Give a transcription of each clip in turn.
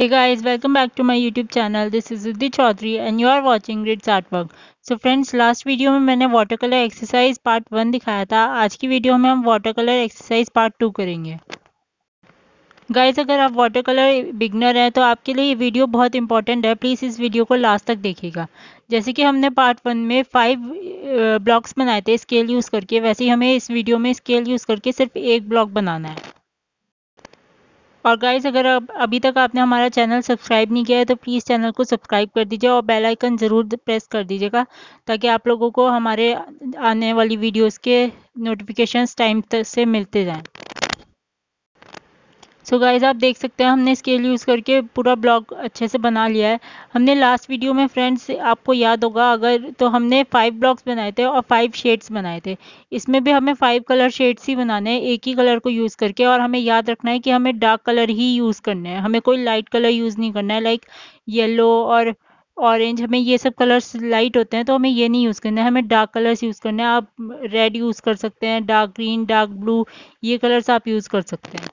Hey guys, welcome back to my YouTube channel. This is Siddhi Chaudhary and you are watching Grids Artwork. So friends last video में मैंने water colour exercise part one दिखाया था आज की video में हम water colour exercise part two करेंगे guys अगर आप वाटर कलर बिगनर हैं तो आपके लिए ये वीडियो बहुत इंपॉर्टेंट है प्लीज़ इस वीडियो को लास्ट तक देखिएगा जैसे कि हमने पार्ट वन में फाइव ब्लॉक्स बनाए थे स्केल यूज़ करके वैसे ही हमें इस वीडियो में स्केल यूज़ करके सिर्फ एक ब्लॉक बनाना है और गाइज अगर आप अभी तक आपने हमारा चैनल सब्सक्राइब नहीं किया है तो प्लीज़ चैनल को सब्सक्राइब कर दीजिए और बेल आइकन ज़रूर प्रेस कर दीजिएगा ताकि आप लोगों को हमारे आने वाली वीडियोस के नोटिफिकेशंस टाइम से मिलते जाएं सो so गाइज आप देख सकते हैं हमने स्केल यूज़ करके पूरा ब्लॉग अच्छे से बना लिया है हमने लास्ट वीडियो में फ्रेंड्स आपको याद होगा अगर तो हमने फाइव ब्लॉग्स बनाए थे और फाइव शेड्स बनाए थे इसमें भी हमें फाइव कलर शेड्स ही बनाने हैं एक ही कलर को यूज़ करके और हमें याद रखना है कि हमें डार्क कलर ही यूज़ करना है हमें कोई लाइट कलर यूज़ नहीं करना है लाइक येलो और ऑरेंज हमें ये सब कलर्स लाइट होते हैं तो हमें ये नहीं यूज़ करना है हमें डार्क कलर्स यूज़ करना है आप रेड यूज़ कर सकते हैं डार्क ग्रीन डार्क ब्लू ये कलर्स आप यूज़ कर सकते हैं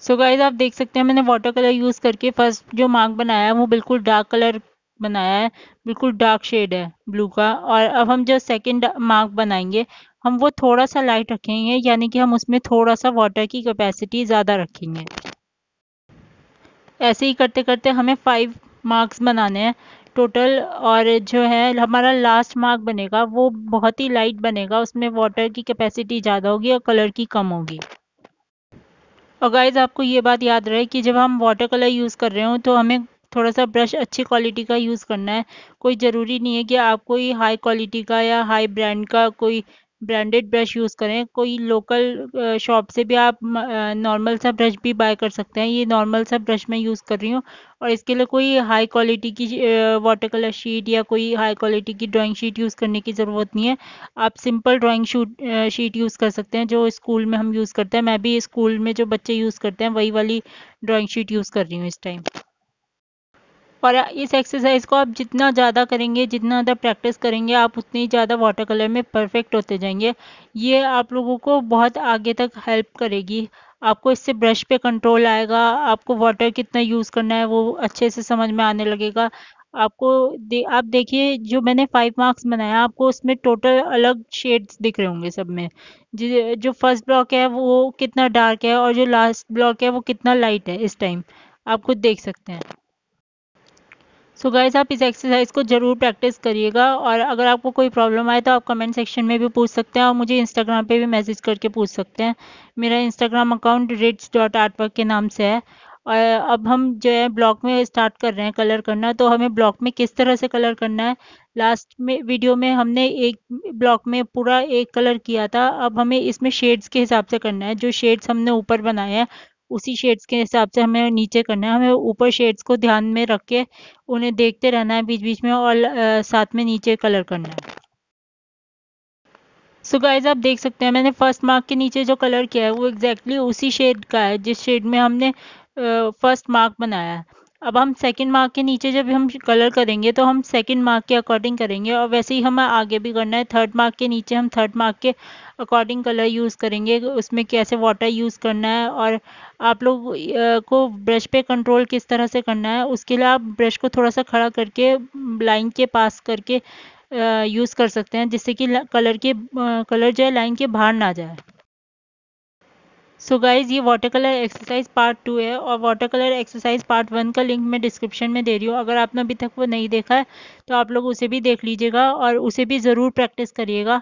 सो so गाइज आप देख सकते हैं मैंने वाटर कलर यूज़ करके फर्स्ट जो मार्क बनाया है वो बिल्कुल डार्क कलर बनाया है बिल्कुल डार्क शेड है ब्लू का और अब हम जो सेकंड मार्क बनाएंगे हम वो थोड़ा सा लाइट रखेंगे यानी कि हम उसमें थोड़ा सा वाटर की कैपेसिटी ज़्यादा रखेंगे ऐसे ही करते करते हमें फाइव मार्क्स बनाने हैं टोटल और जो है हमारा लास्ट मार्क बनेगा वो बहुत ही लाइट बनेगा उसमें वाटर की कैपेसिटी ज़्यादा होगी और कलर की कम होगी और गाइज़ आपको ये बात याद रहे कि जब हम वाटर कलर यूज़ कर रहे हो तो हमें थोड़ा सा ब्रश अच्छी क्वालिटी का यूज़ करना है कोई ज़रूरी नहीं है कि आप कोई हाई क्वालिटी का या हाई ब्रांड का कोई ब्रांडेड ब्रश यूज़ करें कोई लोकल शॉप से भी आप नॉर्मल सा ब्रश भी बाय कर सकते हैं ये नॉर्मल सा ब्रश मैं यूज़ कर रही हूँ और इसके लिए कोई हाई क्वालिटी की वाटर कलर शीट या कोई हाई क्वालिटी की ड्राइंग शीट यूज़ करने की ज़रूरत नहीं है आप simple drawing shoot sheet use कर सकते हैं जो स्कूल में हम यूज़ करते हैं मैं भी स्कूल में जो बच्चे यूज़ करते हैं वही वाली ड्राॅइंग शीट यूज़ कर रही हूँ इस टाइम और इस एक्सरसाइज को आप जितना ज़्यादा करेंगे जितना ज़्यादा प्रैक्टिस करेंगे आप उतनी ज़्यादा वाटर कलर में परफेक्ट होते जाएंगे ये आप लोगों को बहुत आगे तक हेल्प करेगी आपको इससे ब्रश पे कंट्रोल आएगा आपको वाटर कितना यूज़ करना है वो अच्छे से समझ में आने लगेगा आपको दे, आप देखिए जो मैंने फाइव मार्क्स बनाया आपको उसमें टोटल अलग शेड्स दिख रहे होंगे सब में जो फर्स्ट ब्लॉक है वो कितना डार्क है और जो लास्ट ब्लॉक है वो कितना लाइट है इस टाइम आप खुद देख सकते हैं सो गाइज आप इस एक्सरसाइज को ज़रूर प्रैक्टिस करिएगा और अगर आपको कोई प्रॉब्लम आए तो आप कमेंट सेक्शन में भी पूछ सकते हैं और मुझे इंस्टाग्राम पे भी मैसेज करके पूछ सकते हैं मेरा Instagram account Grids dot artwork के नाम से है और अब हम जो है ब्लॉक में स्टार्ट कर रहे हैं कलर करना तो हमें ब्लॉक में किस तरह से कलर करना है लास्ट में वीडियो में हमने एक ब्लॉक में पूरा एक कलर किया था अब हमें इसमें शेड्स के हिसाब से करना है जो शेड्स हमने ऊपर बनाए हैं उसी शेड्स के हिसाब से हमें नीचे करना है हमें ऊपर शेड्स को ध्यान में रख के उन्हें देखते रहना है बीच बीच में और आ, साथ में नीचे कलर करना है सो so गाइज आप देख सकते हैं मैंने फर्स्ट मार्क के नीचे जो कलर किया है वो एग्जैक्टली exactly उसी शेड का है जिस शेड में हमने फर्स्ट मार्क बनाया है अब हम सेकंड मार्क के नीचे जब हम कलर करेंगे तो हम सेकंड मार्क के अकॉर्डिंग करेंगे और वैसे ही हमें आगे भी करना है थर्ड मार्क के नीचे हम थर्ड मार्क के अकॉर्डिंग कलर यूज़ करेंगे उसमें कैसे वाटर यूज़ करना है और आप लोग को ब्रश पे कंट्रोल किस तरह से करना है उसके लिए आप ब्रश को थोड़ा सा खड़ा करके लाइन के पास करके यूज़ कर सकते हैं जिससे कि कलर के कलर जो है लाइन के बाहर ना जाए सो गाइज ये water colour exercise part two है और water colour exercise part one का लिंक मैं डिस्क्रिप्शन में दे रही हूँ अगर आपने अभी तक वो नहीं देखा है तो आप लोग उसे भी देख लीजिएगा और उसे भी ज़रूर प्रैक्टिस करिएगा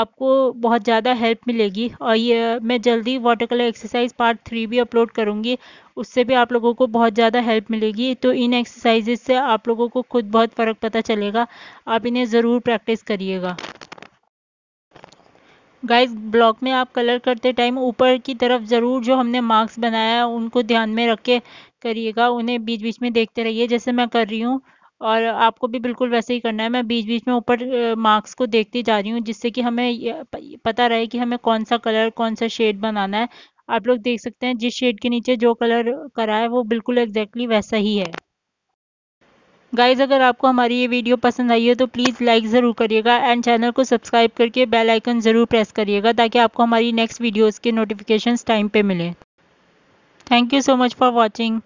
आपको बहुत ज़्यादा हेल्प मिलेगी और ये मैं जल्दी water colour exercise part three भी अपलोड करूँगी उससे भी आप लोगों को बहुत ज़्यादा हेल्प मिलेगी तो इन एक्सरसाइजेज से आप लोगों को खुद बहुत फ़र्क पता चलेगा आप इन्हें ज़रूर प्रैक्टिस करिएगा गाइस ब्लॉक में आप कलर करते टाइम ऊपर की तरफ ज़रूर जो हमने मार्क्स बनाया है उनको ध्यान में रख के करिएगा उन्हें बीच बीच में देखते रहिए जैसे मैं कर रही हूँ और आपको भी बिल्कुल वैसे ही करना है मैं बीच बीच में ऊपर मार्क्स को देखती जा रही हूँ जिससे कि हमें पता रहे कि हमें कौन सा कलर कौन सा शेड बनाना है आप लोग देख सकते हैं जिस शेड के नीचे जो कलर करा है वो बिल्कुल एग्जैक्टली वैसा ही है गाइज अगर आपको हमारी ये वीडियो पसंद आई है तो प्लीज़ लाइक ज़रूर करिएगा एंड चैनल को सब्सक्राइब करके बेल आइकन ज़रूर प्रेस करिएगा ताकि आपको हमारी नेक्स्ट वीडियोज़ के नोटिफिकेशन टाइम पर मिलें thank you so much for watching